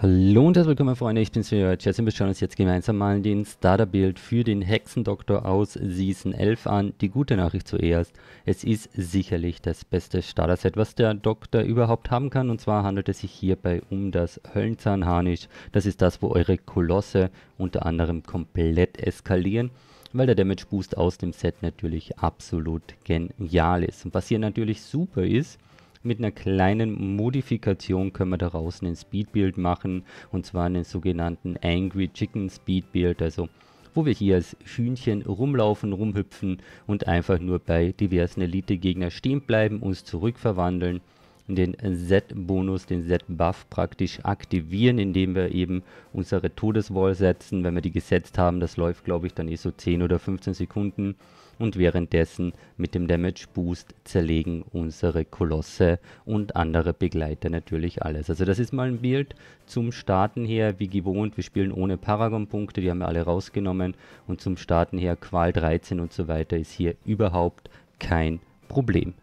Hallo und herzlich willkommen, Freunde. Ich bin's wieder, Jason. Wir schauen uns jetzt gemeinsam mal den Starter-Build für den Hexendoktor aus Season 11 an. Die gute Nachricht zuerst. Es ist sicherlich das beste Starter-Set, was der Doktor überhaupt haben kann. Und zwar handelt es sich hierbei um das Höllenzahnharnisch. Das ist das, wo eure Kolosse unter anderem komplett eskalieren weil der Damage Boost aus dem Set natürlich absolut genial ist. Und was hier natürlich super ist, mit einer kleinen Modifikation können wir daraus einen Speed Build machen und zwar einen sogenannten Angry Chicken Speed Build, also wo wir hier als Hühnchen rumlaufen, rumhüpfen und einfach nur bei diversen Elite-Gegner stehen bleiben, uns zurückverwandeln den Set-Bonus, den Set-Buff praktisch aktivieren, indem wir eben unsere Todeswall setzen. Wenn wir die gesetzt haben, das läuft glaube ich dann eh so 10 oder 15 Sekunden und währenddessen mit dem Damage Boost zerlegen unsere Kolosse und andere Begleiter natürlich alles. Also das ist mal ein Bild zum Starten her, wie gewohnt, wir spielen ohne Paragon-Punkte, die haben wir alle rausgenommen und zum Starten her Qual 13 und so weiter ist hier überhaupt kein Problem.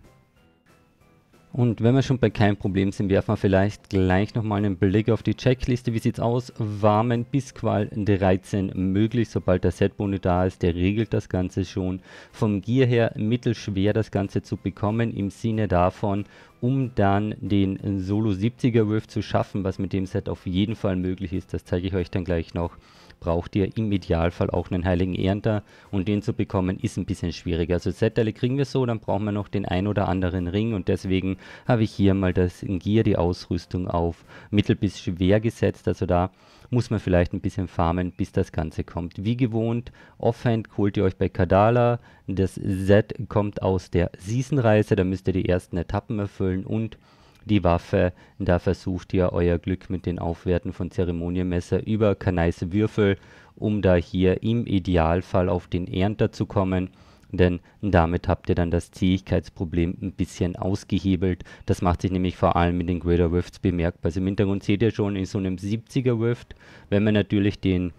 Und wenn wir schon bei keinem Problem sind, werfen wir vielleicht gleich nochmal einen Blick auf die Checkliste. Wie sieht es aus? Warmen bis Qual 13 möglich, sobald der Setboni da ist. Der regelt das Ganze schon. Vom Gear her mittelschwer das Ganze zu bekommen, im Sinne davon, um dann den Solo 70er Rift zu schaffen, was mit dem Set auf jeden Fall möglich ist. Das zeige ich euch dann gleich noch braucht ihr im Idealfall auch einen heiligen Ernter und den zu bekommen ist ein bisschen schwieriger. Also Z-Teile kriegen wir so, dann brauchen wir noch den ein oder anderen Ring und deswegen habe ich hier mal das in Gear die Ausrüstung auf mittel bis schwer gesetzt, also da muss man vielleicht ein bisschen farmen, bis das Ganze kommt. Wie gewohnt, Offhand holt ihr euch bei Kadala. Das Set kommt aus der Season-Reise, da müsst ihr die ersten Etappen erfüllen und die Waffe. Da versucht ihr euer Glück mit den Aufwerten von Zeremonienmesser über Kaneiße Würfel, um da hier im Idealfall auf den Ernter zu kommen. Denn damit habt ihr dann das Zähigkeitsproblem ein bisschen ausgehebelt. Das macht sich nämlich vor allem mit den Greater Rifts bemerkbar. Also im Hintergrund seht ihr schon in so einem 70er Rift, wenn man natürlich den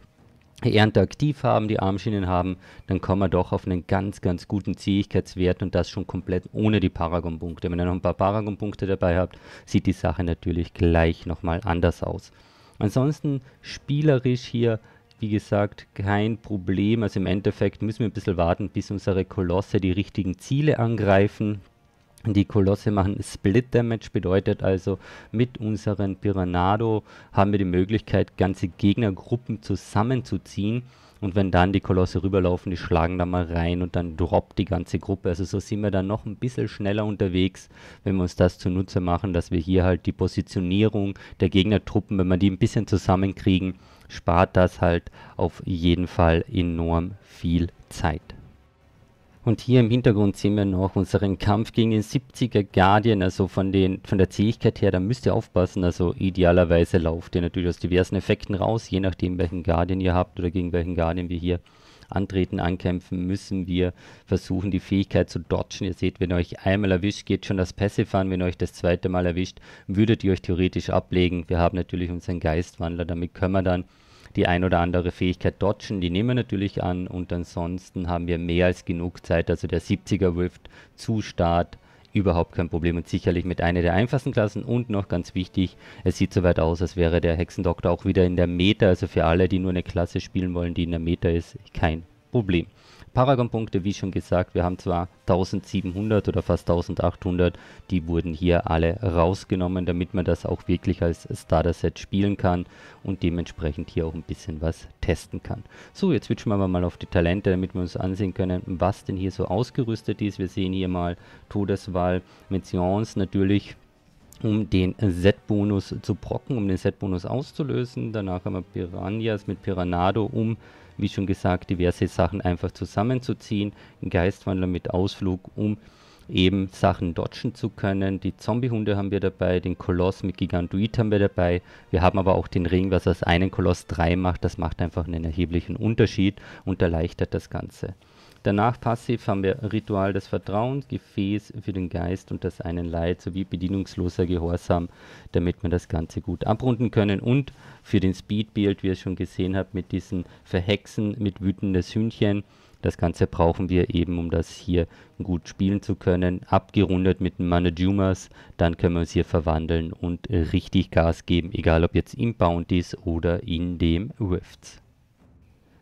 Ernte aktiv haben, die Armschienen haben, dann kommen wir doch auf einen ganz, ganz guten Zähigkeitswert und das schon komplett ohne die Paragon-Punkte. Wenn ihr noch ein paar Paragon-Punkte dabei habt, sieht die Sache natürlich gleich nochmal anders aus. Ansonsten spielerisch hier, wie gesagt, kein Problem. Also im Endeffekt müssen wir ein bisschen warten, bis unsere Kolosse die richtigen Ziele angreifen. Die Kolosse machen Split Damage, bedeutet also mit unserem Piranado haben wir die Möglichkeit, ganze Gegnergruppen zusammenzuziehen. Und wenn dann die Kolosse rüberlaufen, die schlagen da mal rein und dann droppt die ganze Gruppe. Also so sind wir dann noch ein bisschen schneller unterwegs, wenn wir uns das zunutze machen, dass wir hier halt die Positionierung der Gegnertruppen, wenn wir die ein bisschen zusammenkriegen, spart das halt auf jeden Fall enorm viel Zeit. Und hier im Hintergrund sehen wir noch unseren Kampf gegen den 70er Guardian, also von, den, von der Zähigkeit her, da müsst ihr aufpassen, also idealerweise lauft ihr natürlich aus diversen Effekten raus, je nachdem welchen Guardian ihr habt oder gegen welchen Guardian wir hier antreten, ankämpfen, müssen wir versuchen, die Fähigkeit zu dodgen. Ihr seht, wenn ihr euch einmal erwischt, geht schon das Passive an, wenn ihr euch das zweite Mal erwischt, würdet ihr euch theoretisch ablegen. Wir haben natürlich unseren Geistwandler, damit können wir dann die ein oder andere Fähigkeit dodgen, die nehmen wir natürlich an und ansonsten haben wir mehr als genug Zeit, also der 70er Rift zu Start überhaupt kein Problem und sicherlich mit einer der einfachsten Klassen und noch ganz wichtig, es sieht soweit aus, als wäre der Hexendoktor auch wieder in der Meta, also für alle, die nur eine Klasse spielen wollen, die in der Meta ist, kein Problem. Paragon-Punkte, wie schon gesagt, wir haben zwar 1700 oder fast 1800, die wurden hier alle rausgenommen, damit man das auch wirklich als Starter-Set spielen kann und dementsprechend hier auch ein bisschen was testen kann. So, jetzt switchen wir mal auf die Talente, damit wir uns ansehen können, was denn hier so ausgerüstet ist. Wir sehen hier mal Todeswahl, Mentions natürlich um den Set-Bonus zu procken, um den Set-Bonus auszulösen. Danach haben wir Piranhas mit Piranado, um, wie schon gesagt, diverse Sachen einfach zusammenzuziehen. Ein Geistwandler mit Ausflug, um eben Sachen dodgen zu können. Die Zombiehunde haben wir dabei, den Koloss mit Gigantuit haben wir dabei. Wir haben aber auch den Ring, was aus einem Koloss drei macht. Das macht einfach einen erheblichen Unterschied und erleichtert das Ganze. Danach passiv haben wir Ritual des Vertrauens, Gefäß für den Geist und das einen Leid sowie bedienungsloser Gehorsam, damit wir das Ganze gut abrunden können. Und für den Speedbuild, wie ihr schon gesehen habt, mit diesen Verhexen, mit wütendes Hühnchen. Das Ganze brauchen wir eben, um das hier gut spielen zu können. Abgerundet mit den Manajumas, dann können wir uns hier verwandeln und richtig Gas geben, egal ob jetzt im Bounties oder in dem Rifts.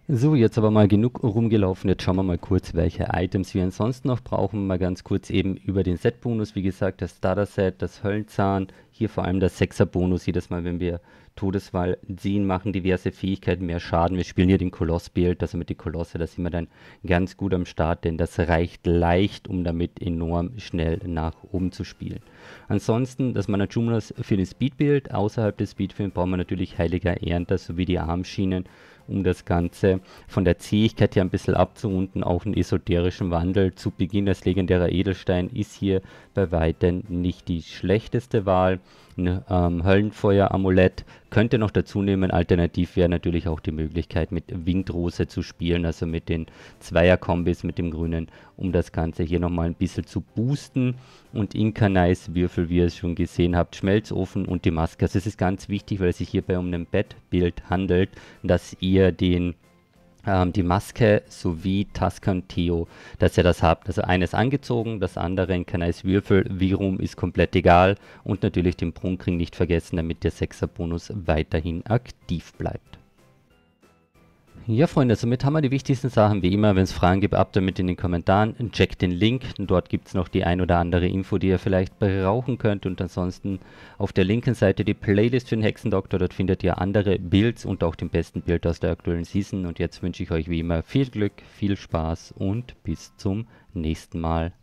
So, jetzt aber mal genug rumgelaufen. Jetzt schauen wir mal kurz, welche Items wir ansonsten noch brauchen. Mal ganz kurz eben über den Set-Bonus. Wie gesagt, das Starter-Set, das Höllenzahn, hier vor allem das Sechser-Bonus. Jedes Mal, wenn wir Todeswahl ziehen, machen diverse Fähigkeiten mehr Schaden. Wir spielen hier den Koloss-Build, also mit den Kolosse, da sind wir dann ganz gut am Start, denn das reicht leicht, um damit enorm schnell nach oben zu spielen. Ansonsten, das Manajumas für den Speed-Build. Außerhalb des Speed-Films brauchen wir natürlich Heiliger Ernter sowie die Armschienen um das Ganze von der Zähigkeit her ein bisschen abzurunden, auch einen esoterischen Wandel zu Beginn als legendärer Edelstein ist hier bei weitem nicht die schlechteste Wahl ein ne? ähm, Höllenfeuer-Amulett. Könnte noch dazu nehmen, alternativ wäre natürlich auch die Möglichkeit, mit Windrose zu spielen, also mit den Zweier-Kombis mit dem Grünen, um das Ganze hier nochmal ein bisschen zu boosten. Und Inkanais-Würfel, wie ihr es schon gesehen habt, Schmelzofen und die Maske. Also es ist ganz wichtig, weil es sich hierbei um ein Bettbild handelt, dass ihr den ähm, die Maske sowie Tascantio, dass ihr das habt. Also eines angezogen, das andere in Kanais Würfel, Virum ist komplett egal und natürlich den Prunkring nicht vergessen, damit der 6er Bonus weiterhin aktiv bleibt. Ja, Freunde, somit haben wir die wichtigsten Sachen wie immer. Wenn es Fragen gibt, ab damit in den Kommentaren. Checkt den Link, dort gibt es noch die ein oder andere Info, die ihr vielleicht brauchen könnt. Und ansonsten auf der linken Seite die Playlist für den Hexendoktor. Dort findet ihr andere Builds und auch den besten Bild aus der aktuellen Season. Und jetzt wünsche ich euch wie immer viel Glück, viel Spaß und bis zum nächsten Mal.